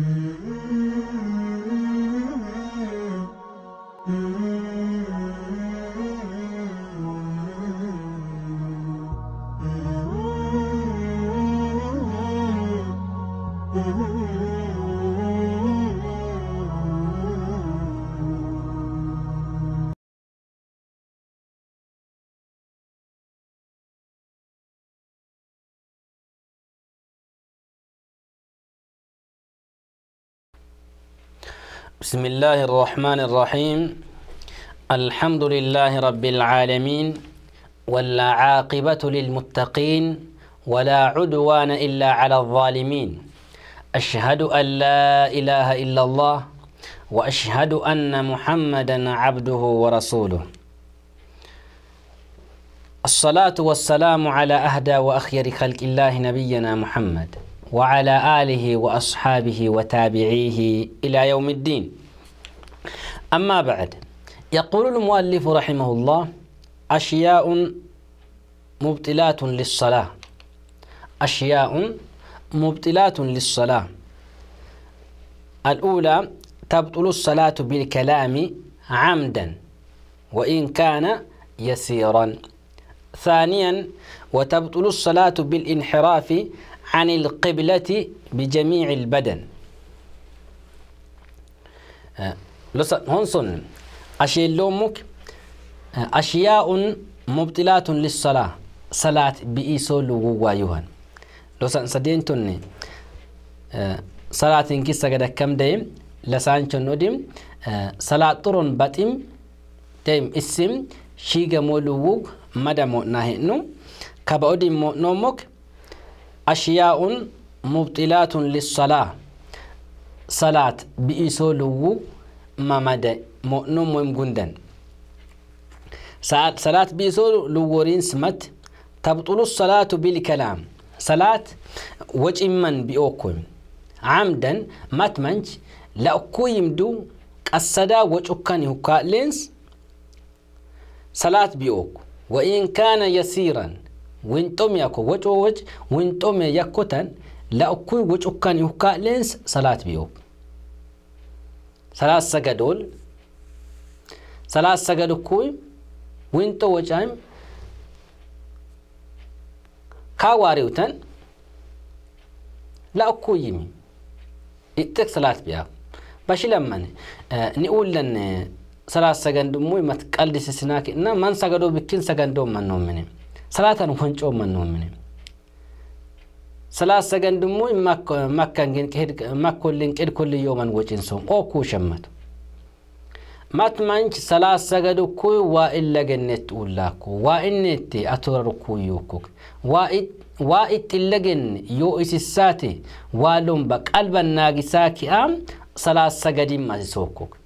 Mm-hmm. بسم الله الرحمن الرحيم الحمد لله رب العالمين ولا عاقبة للمتقين ولا عدوان إلا على الظالمين أشهد أن لا إله إلا الله وأشهد أن محمدا عبده ورسوله الصلاة والسلام على أهدى وأخير خلق الله نبينا محمد وعلى آله وأصحابه وتابعيه إلى يوم الدين أما بعد يقول المؤلف رحمه الله أشياء مبتلات للصلاة أشياء مبتلات للصلاة الأولى تبطل الصلاة بالكلام عمدا وإن كان يسيرا ثانيا وتبطل الصلاة بالانحراف عن القبلة بجميع البدن آه، لسا هنسون أشيلومك آه، أشياء مبطلات للصلاة صلاة بإيسو لغوا يوهن لسا سدين تني آه، صلاة إنكي سجد كم دايم لسان تنودم صلاة طرون باتم دايم اسم شيغا مولوغ مدى مؤناهنو كبعود مؤنومك أشياء مبطلات للصلاة صلاة بإيسو لو ممد مؤنم ومقندن صلاة بإيسو لورين سمت تبطل الصلاة بالكلام صلاة وجه من بأوكم عمدا متمنج لأكو يمدو قصدا وجه كان يوكا لينس صلاة بأوك وإن كان يسيرا winxoomee akkoo wacoo wac winxoomee yakkotan la'ukkuy wucukkan yukaa'leens salaat biyoob salaat sagadool salaat sagadukkuy winxoo wacaam kaawaariwtan la'ukkuyyimi ittek salaat biyaab bashi lammane ni uullanne salaat sagandummuu imat qaldisi sinaa ki'na man sagadoo bikkin sagandoo man noomine salaatan wan coomman noomine salaasagan dimmoo makkollin qidkolli yooman wocin soom oo kuu shammatu mat manch salaasagadukkuu waa illa gennet ullaakku waa innetti aturarukuu yuukkuk waa itti illa genne yoo isissaate waa lomba qalban naagisaa ki'aam salaasagadim asisookuk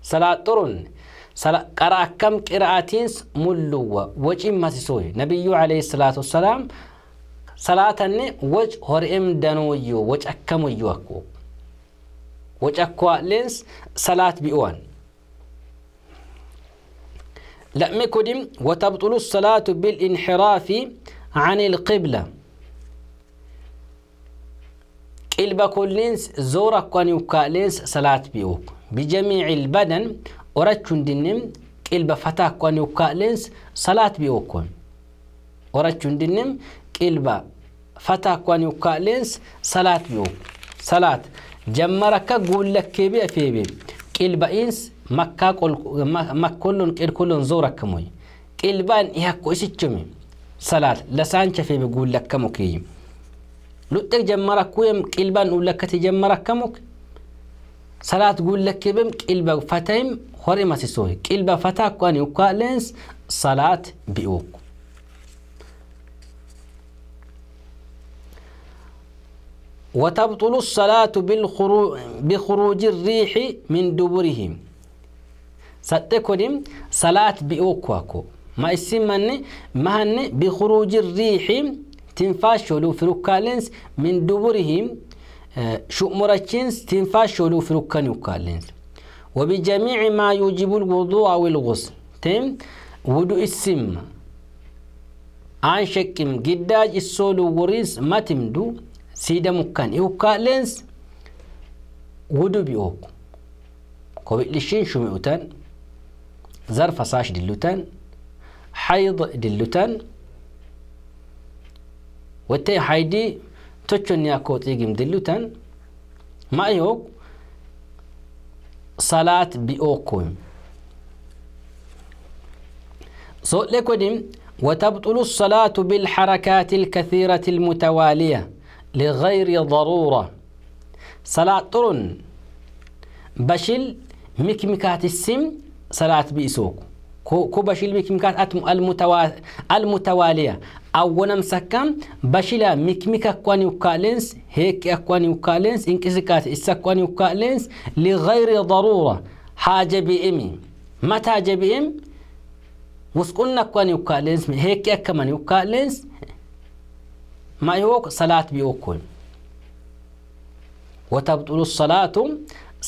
salaaxurunne قرأ كم قراءتين ملوة وجه ما سوي نبيو عليه الصلاة والسلام صلاة وجه هرئم دنويو وجه أكميو أكو وجه أكو لينس صلاة بيوان لا مكدم وتبطل الصلاة بالانحراف عن القبلة قلب لينس زورك ونوكا لنس صلاة بيوك بجميع البدن orachuun dinnim qilba fataa akkawaan yookaaleens salaat biyookoon orachuun dinnim qilba fataa akkawaan yookaaleens salaat biyook salaat jammar akka guullakkeebi afeebe qilba'iins makkollon qirkullon zoor akkamoy qilbaan ihakko isichumi salaat lasaan chafeebe guullakkamo keeyyi luxxek jammar akkuyem qilbaan ullakkate jammar akkamok salaat guullakkeebem qilba fatayim هوري ماسي سوي مسيسوه قلب فتا كواني لينس صلاة بيوك وتبطل الصلاة بخروج الريح من دبرهم ستكونم صلاة بيوكواكو ما اسمني مهن بخروج الريح تنفاشلو في ركالنس من دبرهم آه، شؤمرتشنس تنفاشلو في ركان يوكالنس وبجميع ما يوجب الوضوء أو الغسل تم ودو اسم عن شكم جداج السول وغريس ما تمدو سيدا مكان إيوكا لينس ودو بيوك كوبي لشين شو مئوتان ظرف ساش دلوتان حيض دلوتان وتي حيدي تشون ياكوت يجم دلوتان ما يوك صلاة بأوكم صوت لكم وتبطل الصلاة بالحركات الكثيرة المتوالية لغير ضرورة صلاة ترن بشل مكمكات السم صلاة بيسوكو كو بشيل أتم المتوا... المتوالية أولا مسكام بشيلا مكمكا كواني وكالنس هيك أكواني وكالنس إنكسكات إسا كواني وكالنس لغير ضرورة حاجة بإمي متى جبئم وسكننا كواني وكالنس هيك أكماني وكالنس ما يوك صلاة بيوكل وتبطل الصلاة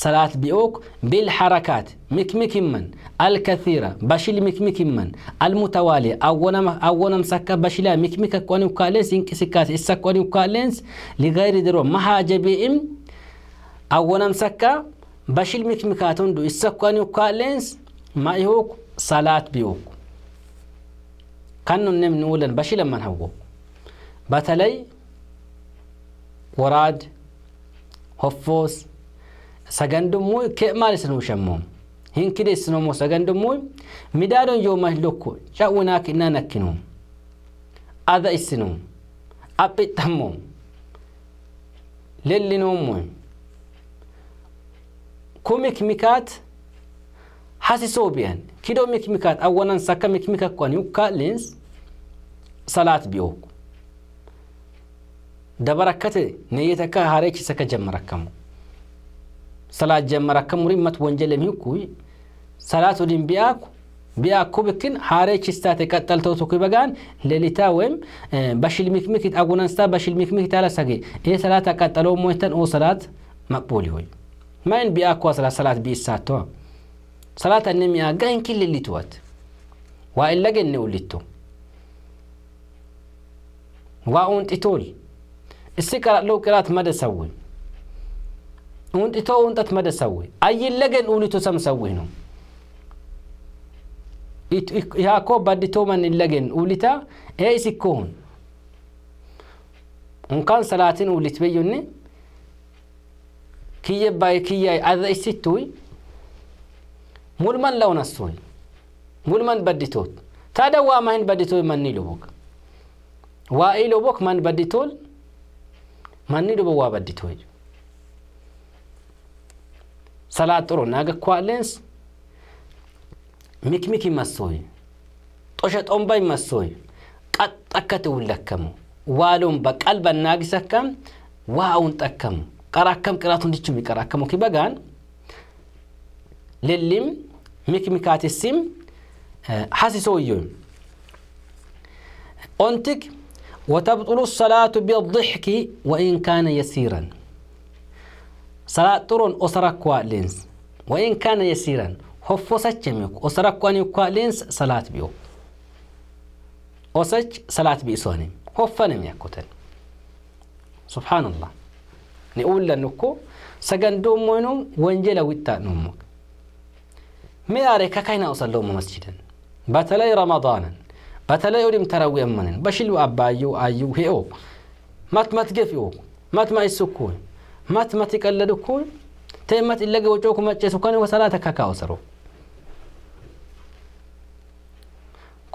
صلاة بيوك بالحركات من الكثيرة بشيل مكمكمن المتوالية أولا أولا مسكة بشيلها مكمكة كوني وكالينس إنكسكات إسا كوني وكالنس لغير درو مها جبئم أولا سكة بشيل مكمكات هندو إسا كوني وكالنس ما يهوك صلاة بيوك كانوا نم نولا بشيل من هو بتلي وراد هفوس sagandummoo maalif sanuma shammoo hin kideessinoommoo sagandummoo midaadon yoomaan lokko ca'unaa kinnaa nakkinu ada issinuu aphixxammoo lellinoommoo kumik mikaat hasisoo bi'an kidoo mik mikaat awwanan sakka mik mikakkoan yukkaa leens salaat bi'ooku dabarakkate neyyata akka haareechi sakka jammarakkamu salaa jamar akka muriin mat wanjele miku salaat wadiin bi'aaku bi'aaku bikin haaree chistaate qaxxaltoo tokko bagaan lelitaa woyim bashilmikmikit agunanstaa bashilmikmikit ala sage ee salaata qaxxaloo moytan oo salaat maqbuuli hoy main bi'aaku asala salaat bi'issaattoa salaata inni mi'aa gahinkin lelituwat waa illa genne ullittu waa unxitool issi qaradhoo qiraat mada sawwi unɗito unɗat mada sawwi ayyilegen ulitu sam sawwino yaako badditoman illegen ulita e isikkohun unkan salatin ulitbeyyunni kiyye bay kiyyay adda isittuy mulman lawnassuy mulman badditoot tada waama hin badditoy manni lubuk waa i lubuk man badditol manni lubo waa badditoy صلاة رو ناقة كوالينس ميك ميكي مسوي طشت أم باي مسوي قد أكتو لكمو والون بقلب الناقس كم واون تکم کارکم کراتون ديچ میکارکم قراكم كي بغان للم ميك ميكات السم حاسسو يوم أنتك وتبطل الصلاة بالضحك وإن كان يسيرا سلاطرون أسرة لينس وإن كان يسيرا هفوسة جميك أسرة كواني لينس سلاط بيو أسج سلاط بيسوني هفنم يكوتن سبحان الله نقول لنكو سجن دوم منهم وانجلا ويتا نومك ويتانومك مياري كاكاينا أصلوم مسجدا بتلاي رمضانا بتلاي يوم تراوي أمنا بشلو أبايو أيو هيو مات مات قفيو مات ما يسكون mathmati qalladu kun ta'e mat illaga wacoo kuma ceesu kan wasalaa takka kaa'u saro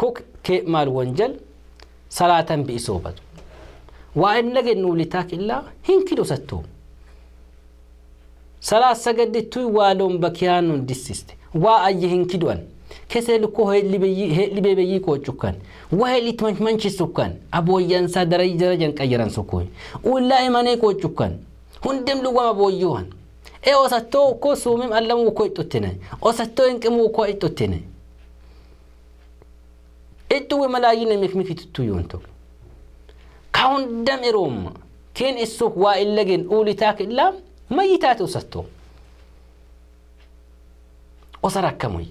kuk kee maal wanjal salaatan bi'i soobatu waa illaga inuu litaak illaa hinkidu sattuu salaat sagaddittuu waa loon bakiyaanun dissiste waa ayye hinkidu'an kesee lukkoo libee beyyii koochukkan wahe litmanchinsukkan abooyyansaa darajan qayyaran sukkuun ullaa imanee koochukkan هندم لوما بوجوهن اي وساتو كو سومم علمو كو يتوتنه وساتو ينقمو كو يتوتنه اتو ملايين مكمك تتو يونتو كون دم اروم كين السوق وإلجن أولي تاك إلا ما يتاتو ستو وسركمي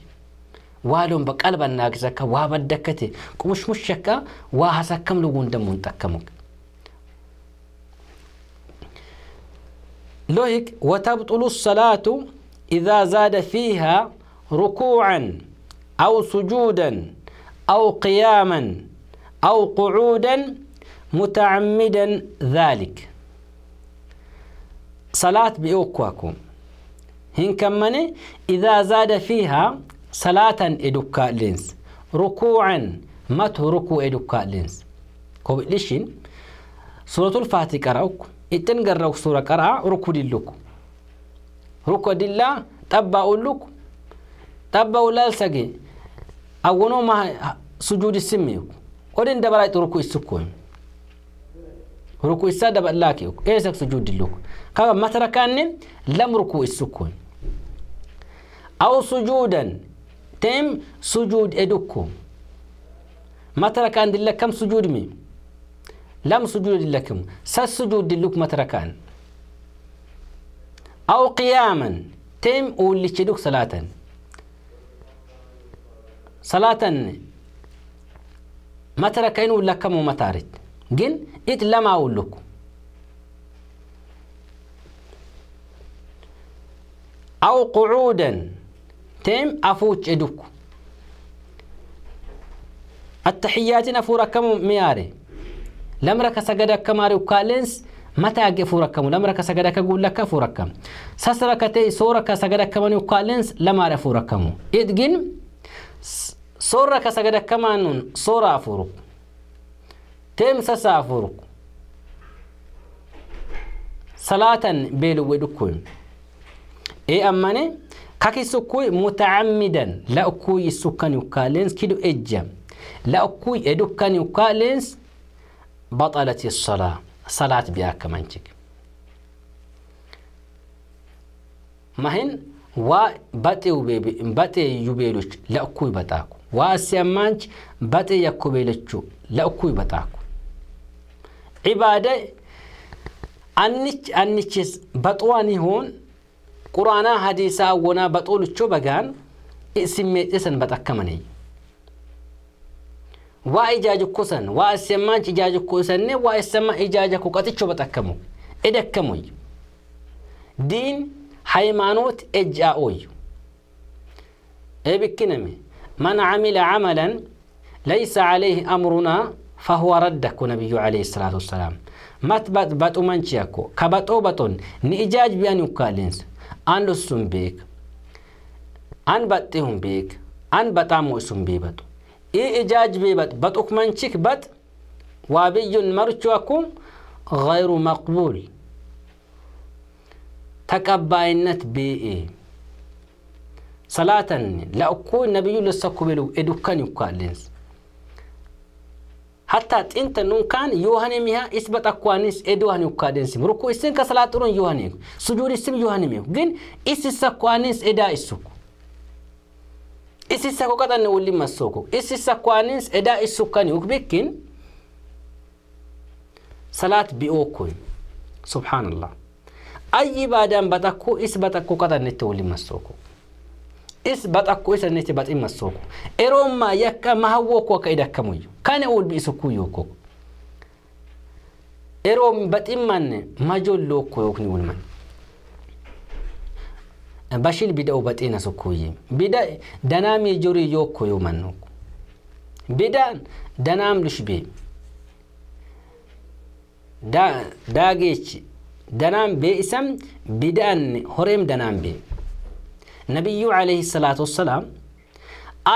بقلب الناقزك وابدكتي قمش مشكا وهسكم لغون دمون تكمك لهيك وتبطل الصلاة إذا زاد فيها ركوعا أو سجودا أو قياما أو قعودا متعمدا ذلك صلاة بإوكواكم هن كماني إذا زاد فيها صلاة إدوكا لينس ركوعا مت ركوع إدوكا لينس كوب ليشين سورة الفاتحة راوكم ittin garra suura qaraa rukudilluku dillaa xabbaa ulluku xabbaa ulaal sage awwanoo maha sujuudissimmiiku odin dabalaa itti ruku issukkuun ruku issaa dabalaa kiiku eesak sujuudilluku kaga matarakaanne lam ruku issukkuun aw sujuudan ta'im sujuud edukku matarakaan dilla kam sujuudmi لم سجود لكم سسجود لكم متركان أو قياما تم أولي شدوك صلاة صلاة متركين تركين ولا كم وما جن إت لما أقولك أو قعودا تم أفوت أدوك التحيات أفورا كم مياري لمرك سجد كماري وكالنس متى أجي فوركم لمرك سجد كقول لك فوركم سسرك تي سورك سجد كمان وكالنس لما رفوركم إدجن سورك سجد كمان سورة فورك تيم سسا فورك صلاة بيلو ودكوين إيه أماني كاكي سكوي متعمدا لا أكوي سكان وكالنس كيدو إجا لا أكوي إدو كان بطلت الصلاة صلاة بها كمانتك مهن وبتي بتي يبيلوش لا أكوي بتاكو واسيمانش بتي يكوبيلوش لا أكوي بتاكو عبادة أنيش أنيش بطواني هون قرآن حديثا ونا بطولوش بغان اسمي اسن بتاكمني وإجاج كوسن وأسمان إجاج كوسن وأسمى إجاج كوكاتي شو بتكمو إدك كموي دين حيمانوت إجا أوي إبك كنمي من عمل عملا ليس عليه أمرنا فهو ردك نبي عليه الصلاة والسلام مات بات بات أمانشيكو كبات أوبتون نإجاج بيان يكالينس أن لسن بيك أن باتهم بيك أن باتامو اسم بيبتو إي إجاج بيبت بطوك منشك بط وابي مرشوكم غير مقبول تكباينت بي إيه صلاة لأكو النبي لسكو بلو إدوكان يقالينس حتى أنت نون كان يوهني مها إثبت أكوانيس إدوهني يقالينس مركو إسن كصلاة رون يوهني سجود إسم يوهني ميو جن إس إسكوانيس إدا إسكو isissa ko qaxanne wulli massooko isissa kwaanins edaa uk ukbikkin salaat bi'ookkun subhaanallah ayyi baadaan batakkuu is batakkuu qaxannetti wulli massooko is baxakku isannetti baxi massooko eroommaa yakka mahawwookku akka idakkamuyyu kane ulbi isukkuyyookkoo eroom baximmanne majollookko yookni wulmanne بشيل بدا وبتينا سكوي بدا دنام يجري يوكو يومنو بدا دنام لشبي دا داجيش دنام باسم بدان هرم دنام بي نبي عليه الصلاة والسلام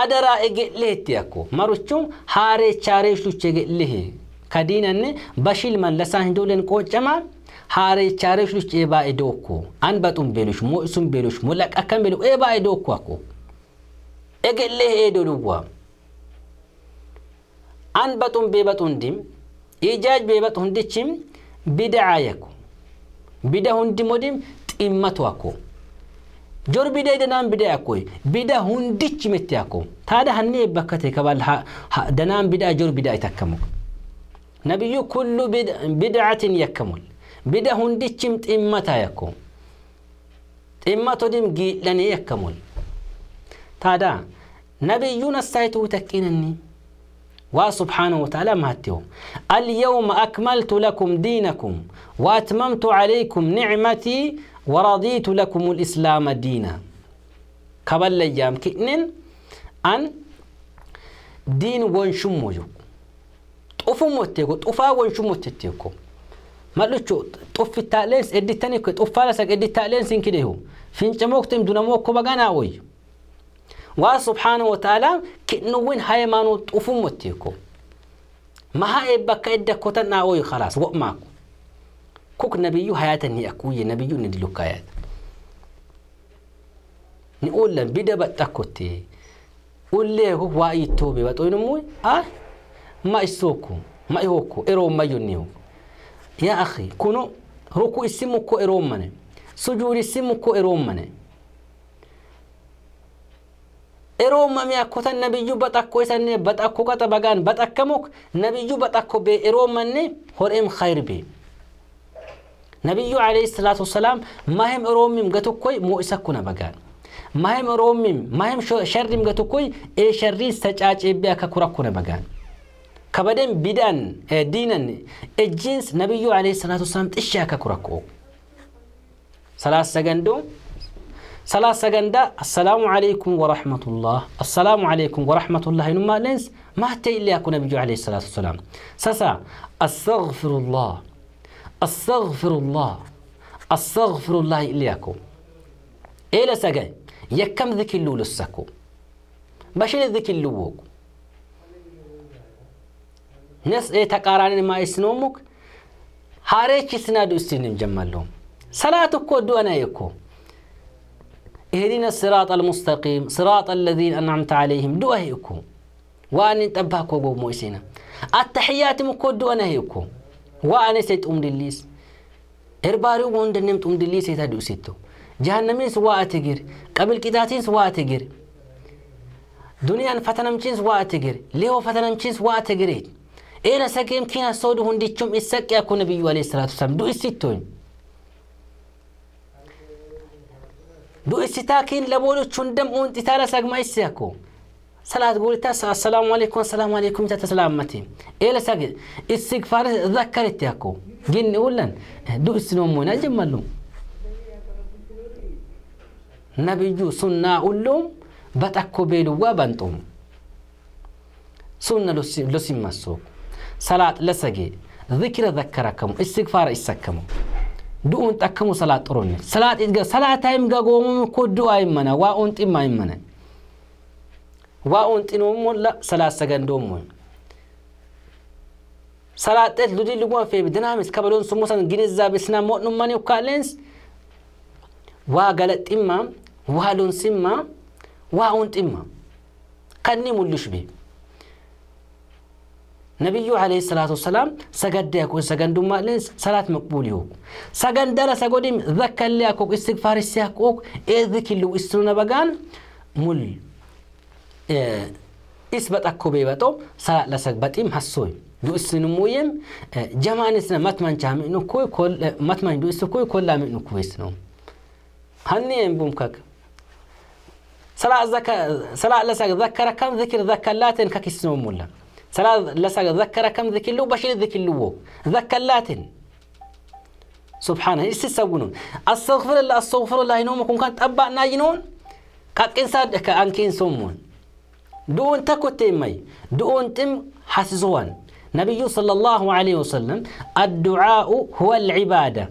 أدرى إجليت يكو مرتشم هاري شاري تشاريش لشجليه كدينا بشيل من لسان دولن كوجما haarechaareflush eebaa edookko an baxum belush moo isum belush moo laq akkan belu eebaa edookko akko egellee eedoluwa an baxum beebax hundi ijaaj hundichi bida'a hundichim bidaa hundi moodi ximmatu akko joor bidaa danaan bidaa akkoy bidaa hundichi mette akko taada hanne bakkate kabal danaan bidaa joor bidaa jorbida itakkamu nabiyyu kullu bidcatin yakkamul بدا إما تايكو إما تودم جي لاني يكمل تادا نبي يونس سايتو تكينني وسبحانه وتعالى مهتهم اليوم أكملت لكم دينكم وأتممت عليكم نعمتي ورضيت لكم الإسلام دينا قبل ليام كئنن أن دين ونشمو جو طفو موتيكو طفا ونشمو تتيكو مالوشو طف التالنس ادي تاني كو طف فالسك ادي التالنس كده فينش موكتم دون موكو بغانا وي وا سبحانه وتعالى كنوين هايمانو طفو متيكو ما هاي بك ادى كوتنا وي خلاص وقماكو كوك نبيو حياتني اكوي نبيو ندلوك حيات نقول لهم بدا بتاكوتي قول ليه واي توبي وتقول موي اه ما يسوكو ما يهوكو ايرو ما يونيو yaa akhi kuno ruku issi mukkoo eroommane sujuudi issi mukkoo eroommane eroommame akkotan nabiyyu baxakko isanne baxakko qaxa bagaan baxakkamuk nabiyyu baxakko bee eroomanne hodheem khayr bee nabiyyu alayhi salaatu mahem moo isakkuna bagaan mahem eroommim mahem sharrim gatukkoy ee sharriin sacaacee bee akka bagaan كبدن بدن آه، دينن الجنس إيه نبيو عليه الصلاة والسلام تشاكا كركو ثلاث سجندو ثلاث سجندا السلام عليكم ورحمة الله السلام عليكم ورحمة الله انما لينس ما تي اللي يكون نبيو عليه الصلاة والسلام سسا أستغفر الله أستغفر الله أستغفر الله إليكو إلى إيه سجن يكم ذكي اللولو السكو باش ذكي اللووكو نس إيه تقارن ما يسنومك هاريك سنادو استنم جمالهم صلاتك أنا يكو إهدينا الصراط المستقيم صراط الذين أنعمت عليهم دوا يكو وأن تبهك وقوم مؤسينا التحيات مكود أنا يكو وأنا سيت أم دليس إرباري وند نمت أم دليس يتدو ستو جهنمين سواء تجر قبل كداتين سواء تجر دنيا فتنمشين سواء تجر ليه فتنمشين سواء تجريت إلى سقيم كنا سود هنديكم إسق كون النبي عليه الصلاة والسلام دو إستون دو إستاكين لبولو تشندم أنت ترى سقما إسياكو صلاة قول تاس السلام عليكم السلام عليكم تتسلامتي إلى سقي استغفار ذكرت ياكو جن ولن دو إسنومونا جمالو نبي جو سنة أولوم بتأكو بيلو وبنتم سنة لسي لسي مسوك صلاة لسجي ذكر ذكركم استغفار استكمو دؤون تكمو صلاة ترون صلاة إتجا صلاة تايم جا قوم كود دعاء منا وأنت إما منا وأنت نوم لا صلاة سجن دوم صلاة تلودي لقوا في بدنامس كبرون سموسا جنزا بسنا مؤن ماني وكالنس وقالت إما وهلون سما وأنت إما كني ملش بيه ነቢዩ ለ ሰላት ሰላም ሰገደ ያኮ ሰገንዱ ሰላት መቅቡል ይሁ ሰገንደለ ሰጎዲም ዘከል ያኮ እስትግፋር ሲያኮ ኤዝክሉ እስኑ ነበጋን ሙል እስ በጠኮ በይበጦ ሰላት ለሰግበጢም ሀሶይ ዱእስን ሙየም ጀማንስ ነ መትመንቻ ዱእስ ኮይ ኮላ ሚኑ ኩቤስ ነው ሀኒ ኤምቡም ከክ ሰላ ዘከ ዝክር ዘከላትን ከክስ ሙላ سلا لسا ذكر كم ذكي اللو بشيل ذكي اللو ذكى اللاتن سبحانه إيش تسوونون أستغفر الله أستغفر الله ينومكم كانت أبا ناينون كاكين سادك أنكين سمون دون تكو تيمي دون تم حسزوان نبي صلى الله عليه وسلم الدعاء هو العبادة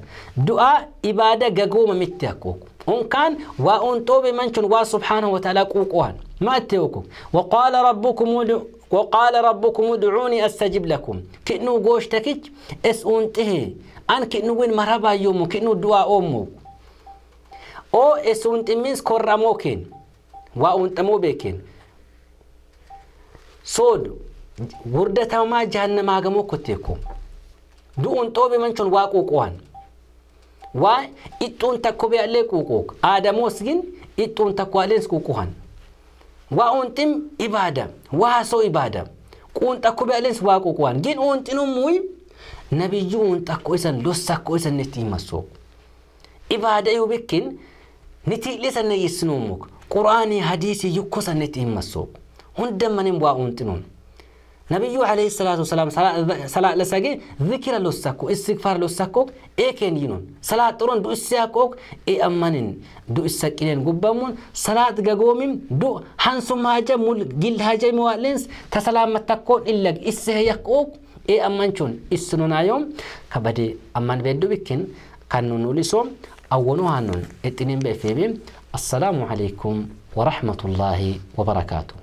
دعاء عبادة قوم متاكو أن كان وأن توبي منشن وا سبحانه وتعالى قوقوان ma'a ta'ee waqaala rabbu kumuu du'a waa cuni goshtakich es kuni kiinuu goosta kich eess oon itti hin ankiinuu waan marbaan yommuu kiinuu du'a oommuu ooo eess oon itti miins waa oontaa moobaa keenya soo gurgurataa maa jehaannamaa agamoo du'uun toobe manchuu waa kuukuu waan ixxuun takkawee alee kuukuu aadamaas ixxuun takkawee alee kuukuu waa ontim ibaada waa hasoo ibaada quun takku beelens waa qoqwaan gin ontinummuy nabiyyu un takko isan lossakko isan nit himasso ibaada iyu bikkin nitiidhe sanne yissinumuk qur'aanii hadiisii yukko san nit himasso hundammaniin waa ontinum نبي عليه الصلاة والسلام صلاة لساجي ذكر لوساكو استغفار لوساكو إيه كان ينون صلاة ترون دو إيه أمانين دو إسكينين قبامون صلاة جعومين دو هنسو ما جا مول جل هاجا موالنس تسلام متكون إلا إسه يكوك إيه أمانشون إسنون أيوم كبدي أمان بدو بكن كانون لسوم أوونو هانون إتنين بفهم السلام عليكم ورحمة الله وبركاته